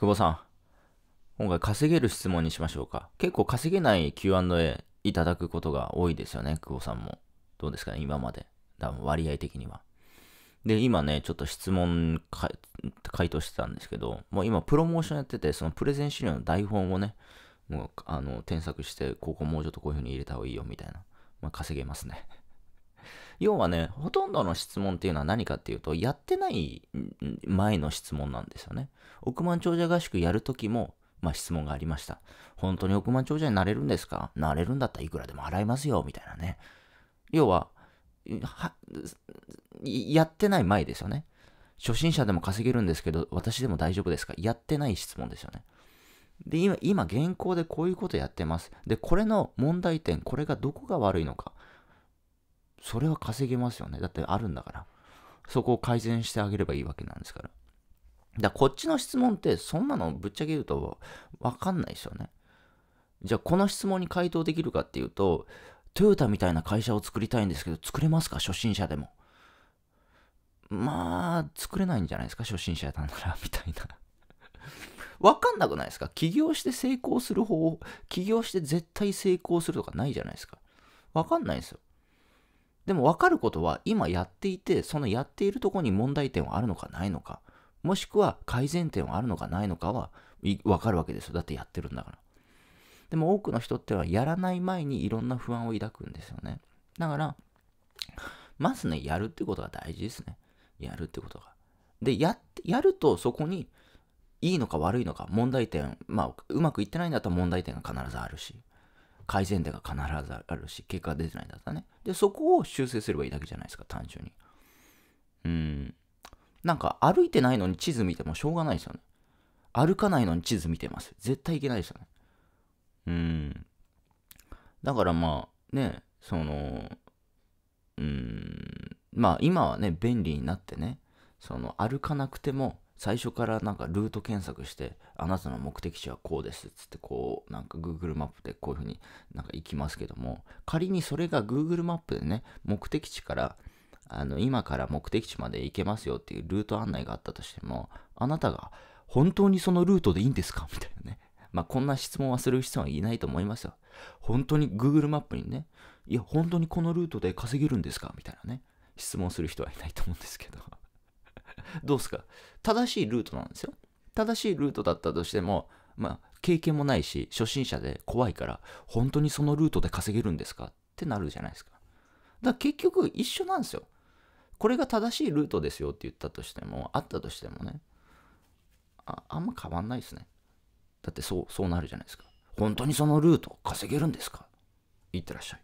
久保さん、今回稼げる質問にしましょうか。結構稼げない Q&A いただくことが多いですよね、久保さんも。どうですかね、今まで。多分割合的には。で、今ね、ちょっと質問回答してたんですけど、もう今プロモーションやってて、そのプレゼン資料の台本をね、もうあの添削して、ここもうちょっとこういう風に入れた方がいいよみたいな。まあ、稼げますね。要はね、ほとんどの質問っていうのは何かっていうと、やってない前の質問なんですよね。億万長者合宿やるときも、まあ、質問がありました。本当に億万長者になれるんですかなれるんだったらいくらでも払いますよ、みたいなね。要は、はやってない前ですよね。初心者でも稼げるんですけど、私でも大丈夫ですかやってない質問ですよね。で、今、今、現行でこういうことやってます。で、これの問題点、これがどこが悪いのか。それは稼げますよね。だってあるんだから。そこを改善してあげればいいわけなんですから。だこっちの質問ってそんなのぶっちゃけ言うと分かんないですよね。じゃあこの質問に回答できるかっていうと、トヨタみたいな会社を作りたいんですけど、作れますか初心者でも。まあ、作れないんじゃないですか初心者だなら、みたいな。わかんなくないですか起業して成功する方法、起業して絶対成功するとかないじゃないですか。わかんないですよ。でも分かることは今やっていて、そのやっているとこに問題点はあるのかないのか、もしくは改善点はあるのかないのかは分かるわけですよ。だってやってるんだから。でも多くの人ってはやらない前にいろんな不安を抱くんですよね。だから、まずね、やるってことが大事ですね。やるってことが。で、や、やるとそこにいいのか悪いのか問題点、まあ、うまくいってないんだったら問題点が必ずあるし、改善点が必ずあるし、結果が出てないんだったらね。で、そこを修正すればいいだけじゃないですか、単純に。うん。なんか歩いてないのに地図見てもしょうがないですよね。歩かないのに地図見てます。絶対いけないですよね。うん。だからまあ、ね、その、うん、まあ今はね、便利になってね、その歩かなくても、最初からなんかルート検索して、あなたの目的地はこうですっつって、こう、なんか Google マップでこういうふうになんか行きますけども、仮にそれが Google マップでね、目的地から、あの、今から目的地まで行けますよっていうルート案内があったとしても、あなたが、本当にそのルートでいいんですか みたいなね。まあ、こんな質問はする人はいないと思いますよ。本当に Google マップにね、いや、本当にこのルートで稼げるんですかみたいなね、質問する人はいないと思うんですけど。どうすか正しいルートなんですよ。正しいルートだったとしても、まあ、経験もないし、初心者で怖いから、本当にそのルートで稼げるんですかってなるじゃないですか。だから結局一緒なんですよ。これが正しいルートですよって言ったとしても、あったとしてもね、ああんま変わんないですね。だってそう、そうなるじゃないですか。本当にそのルート稼げるんですかいってらっしゃい。